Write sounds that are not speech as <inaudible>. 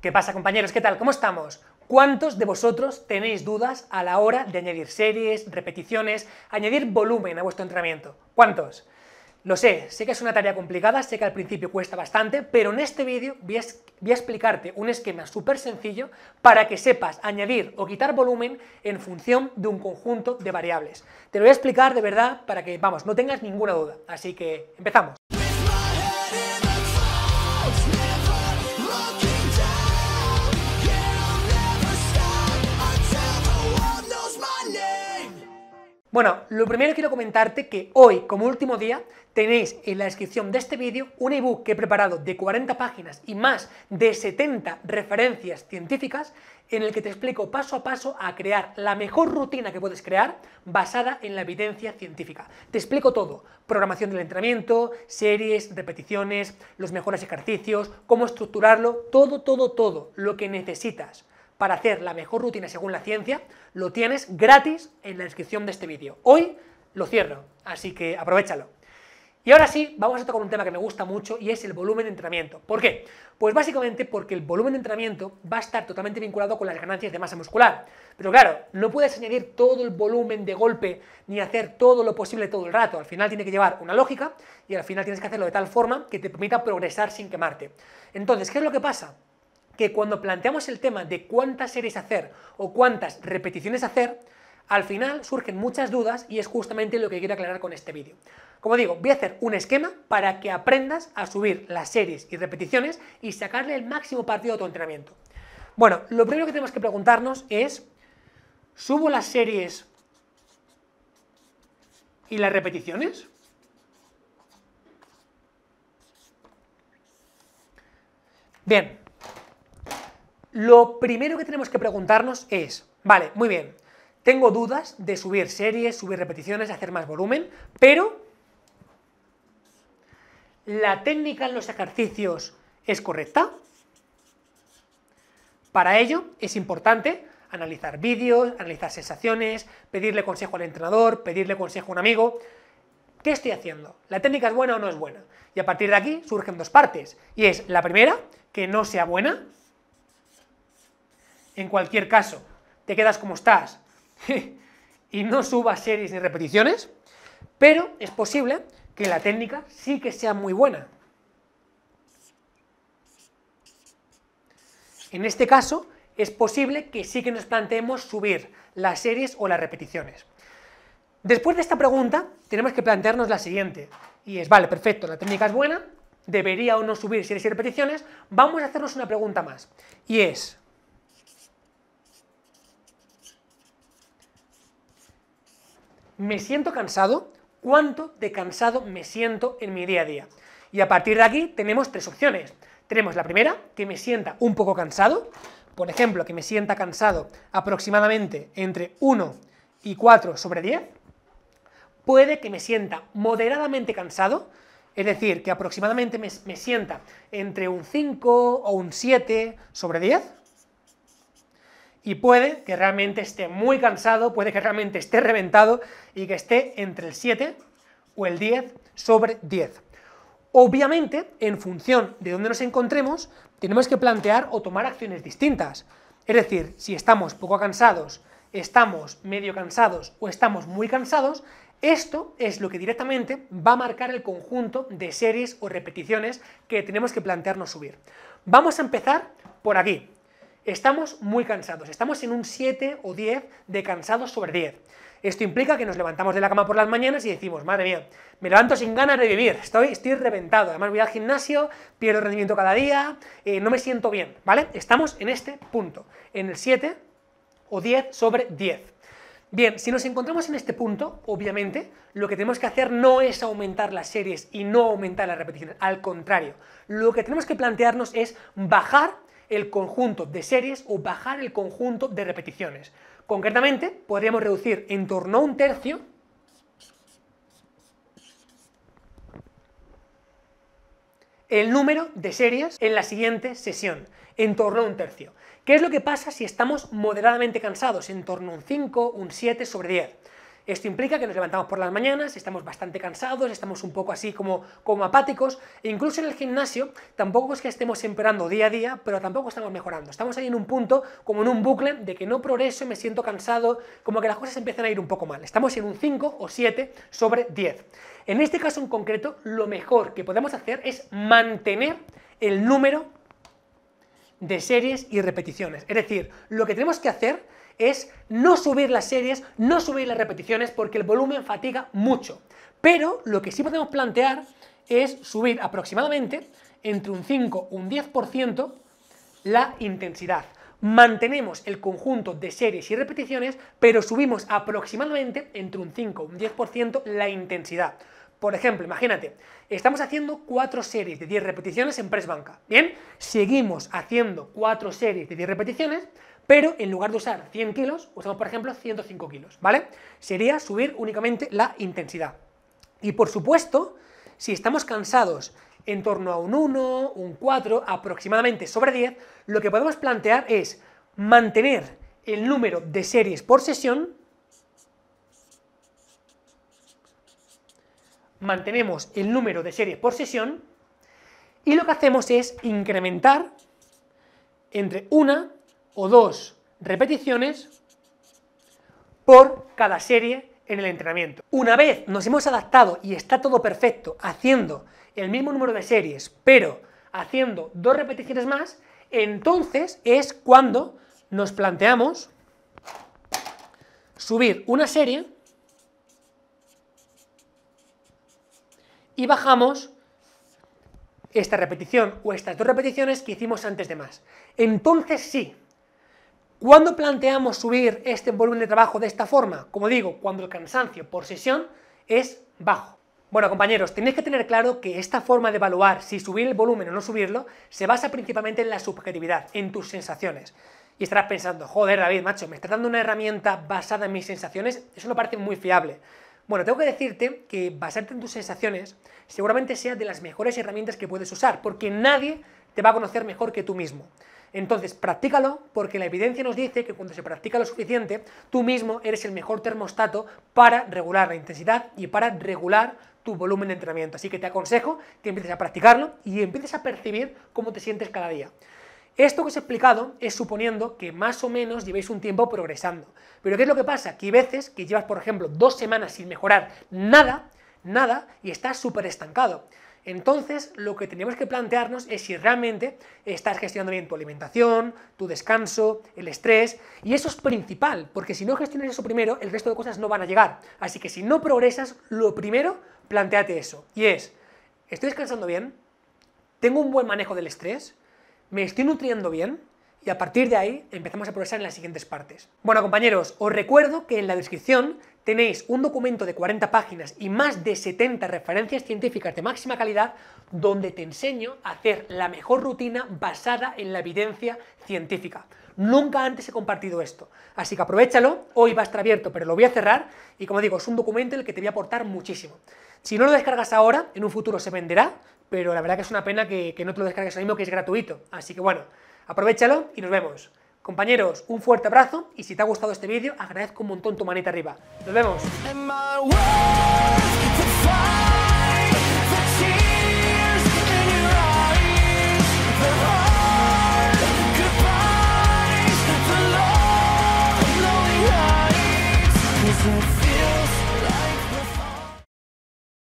¿Qué pasa compañeros? ¿Qué tal? ¿Cómo estamos? ¿Cuántos de vosotros tenéis dudas a la hora de añadir series, repeticiones, añadir volumen a vuestro entrenamiento? ¿Cuántos? Lo sé, sé que es una tarea complicada, sé que al principio cuesta bastante, pero en este vídeo voy a, explicarte un esquema súper sencillo para que sepas añadir o quitar volumen en función de un conjunto de variables. Te lo voy a explicar de verdad para que, vamos, no tengas ninguna duda. Así que empezamos. Bueno, lo primero quiero comentarte que hoy, como último día, tenéis en la descripción de este vídeo un ebook que he preparado de 40 páginas y más de 70 referencias científicas en el que te explico paso a paso a crear la mejor rutina que puedes crear basada en la evidencia científica. Te explico todo, programación del entrenamiento, series, repeticiones, los mejores ejercicios, cómo estructurarlo, todo, todo, todo lo que necesitas para hacer la mejor rutina según la ciencia, lo tienes gratis en la descripción de este vídeo. Hoy lo cierro, así que aprovechalo. Y ahora sí, vamos a tocar un tema que me gusta mucho y es el volumen de entrenamiento. ¿Por qué? Pues básicamente porque el volumen de entrenamiento va a estar totalmente vinculado con las ganancias de masa muscular. Pero claro, no puedes añadir todo el volumen de golpe ni hacer todo lo posible todo el rato. Al final tiene que llevar una lógica y al final tienes que hacerlo de tal forma que te permita progresar sin quemarte. Entonces, ¿qué es lo que pasa? que cuando planteamos el tema de cuántas series hacer o cuántas repeticiones hacer, al final surgen muchas dudas y es justamente lo que quiero aclarar con este vídeo. Como digo, voy a hacer un esquema para que aprendas a subir las series y repeticiones y sacarle el máximo partido a tu entrenamiento. Bueno, lo primero que tenemos que preguntarnos es, ¿subo las series y las repeticiones? Bien, lo primero que tenemos que preguntarnos es, vale, muy bien, tengo dudas de subir series, subir repeticiones, hacer más volumen, pero la técnica en los ejercicios es correcta. Para ello es importante analizar vídeos, analizar sensaciones, pedirle consejo al entrenador, pedirle consejo a un amigo. ¿Qué estoy haciendo? ¿La técnica es buena o no es buena? Y a partir de aquí surgen dos partes. Y es la primera, que no sea buena, en cualquier caso, te quedas como estás <laughs> y no subas series ni repeticiones, pero es posible que la técnica sí que sea muy buena. En este caso, es posible que sí que nos planteemos subir las series o las repeticiones. Después de esta pregunta, tenemos que plantearnos la siguiente, y es, vale, perfecto, la técnica es buena, debería o no subir series y repeticiones, vamos a hacernos una pregunta más, y es, me siento cansado, cuánto de cansado me siento en mi día a día. Y a partir de aquí tenemos tres opciones. Tenemos la primera, que me sienta un poco cansado, por ejemplo, que me sienta cansado aproximadamente entre 1 y 4 sobre 10. Puede que me sienta moderadamente cansado, es decir, que aproximadamente me, sienta entre un 5 o un 7 sobre 10 y puede que realmente esté muy cansado, puede que realmente esté reventado y que esté entre el 7 o el 10 sobre 10. Obviamente, en función de dónde nos encontremos, tenemos que plantear o tomar acciones distintas. Es decir, si estamos poco cansados, estamos medio cansados o estamos muy cansados, esto es lo que directamente va a marcar el conjunto de series o repeticiones que tenemos que plantearnos subir. Vamos a empezar por aquí, Estamos muy cansados, estamos en un 7 o 10 de cansados sobre 10. Esto implica que nos levantamos de la cama por las mañanas y decimos, madre mía, me levanto sin ganas de vivir, estoy, estoy reventado, además voy al gimnasio, pierdo rendimiento cada día, eh, no me siento bien, ¿vale? Estamos en este punto, en el 7 o 10 sobre 10. Bien, si nos encontramos en este punto, obviamente, lo que tenemos que hacer no es aumentar las series y no aumentar las repeticiones, al contrario, lo que tenemos que plantearnos es bajar el conjunto de series o bajar el conjunto de repeticiones. Concretamente, podríamos reducir en torno a un tercio el número de series en la siguiente sesión, en torno a un tercio. ¿Qué es lo que pasa si estamos moderadamente cansados? En torno a un 5, un 7 sobre 10. Esto implica que nos levantamos por las mañanas, estamos bastante cansados, estamos un poco así como, apáticos, e incluso en el gimnasio tampoco es que estemos empeorando día a día, pero tampoco estamos mejorando. Estamos ahí en un punto, como en un bucle, de que no progreso, me siento cansado, como que las cosas empiezan a ir un poco mal. Estamos en un 5 o 7 sobre 10. En este caso en concreto, lo mejor que podemos hacer es mantener el número de series y repeticiones. Es decir, lo que tenemos que hacer es no subir las series, no subir las repeticiones, porque el volumen fatiga mucho. Pero lo que sí podemos plantear es subir aproximadamente entre un 5 y un 10% la intensidad. Mantenemos el conjunto de series y repeticiones, pero subimos aproximadamente entre un 5 y un 10% la intensidad. Por ejemplo, imagínate, estamos haciendo 4 series de 10 repeticiones en press Bien, seguimos haciendo 4 series de 10 repeticiones, pero en lugar de usar 100 kilos, usamos por ejemplo 105 kilos, ¿vale? Sería subir únicamente la intensidad. Y por supuesto, si estamos cansados en torno a un 1, un 4, aproximadamente sobre 10, lo que podemos plantear es mantener el número de series por sesión mantenemos el número de series por sesión y lo que hacemos es incrementar entre una o dos repeticiones por cada serie en el entrenamiento. Una vez nos hemos adaptado y está todo perfecto haciendo el mismo número de series, pero haciendo dos repeticiones más, entonces es cuando nos planteamos subir una serie y bajamos esta repetición o estas dos repeticiones que hicimos antes de más. Entonces sí, cuando planteamos subir este volumen de trabajo de esta forma, como digo, cuando el cansancio por sesión es bajo. Bueno, compañeros, tenéis que tener claro que esta forma de evaluar si subir el volumen o no subirlo se basa principalmente en la subjetividad, en tus sensaciones. Y estarás pensando, joder, David, macho, me estás dando una herramienta basada en mis sensaciones, eso no parece muy fiable. Bueno, tengo que decirte que basarte en tus sensaciones seguramente sea de las mejores herramientas que puedes usar, porque nadie te va a conocer mejor que tú mismo. Entonces, practícalo porque la evidencia nos dice que cuando se practica lo suficiente, tú mismo eres el mejor termostato para regular la intensidad y para regular tu volumen de entrenamiento. Así que te aconsejo que empieces a practicarlo y empieces a percibir cómo te sientes cada día. Esto que os he explicado es suponiendo que más o menos llevéis un tiempo progresando. Pero ¿qué es lo que pasa? Que hay veces que llevas, por ejemplo, dos semanas sin mejorar nada, nada, y estás súper estancado. Entonces, lo que tenemos que plantearnos es si realmente estás gestionando bien tu alimentación, tu descanso, el estrés, y eso es principal, porque si no gestionas eso primero, el resto de cosas no van a llegar. Así que si no progresas, lo primero, planteate eso, y es, ¿estoy descansando bien? ¿Tengo un buen manejo del estrés? me estoy nutriendo bien y a partir de ahí empezamos a progresar en las siguientes partes. Bueno compañeros, os recuerdo que en la descripción tenéis un documento de 40 páginas y más de 70 referencias científicas de máxima calidad donde te enseño a hacer la mejor rutina basada en la evidencia científica. Nunca antes he compartido esto, así que aprovechalo, hoy va a estar abierto pero lo voy a cerrar y como digo, es un documento en el que te voy a aportar muchísimo. Si no lo descargas ahora, en un futuro se venderá, pero la verdad que es una pena que, no te lo descargues ahora mismo, que es gratuito. Así que bueno, aprovechalo y nos vemos. Compañeros, un fuerte abrazo y si te ha gustado este vídeo, agradezco un montón tu manita arriba. ¡Nos vemos!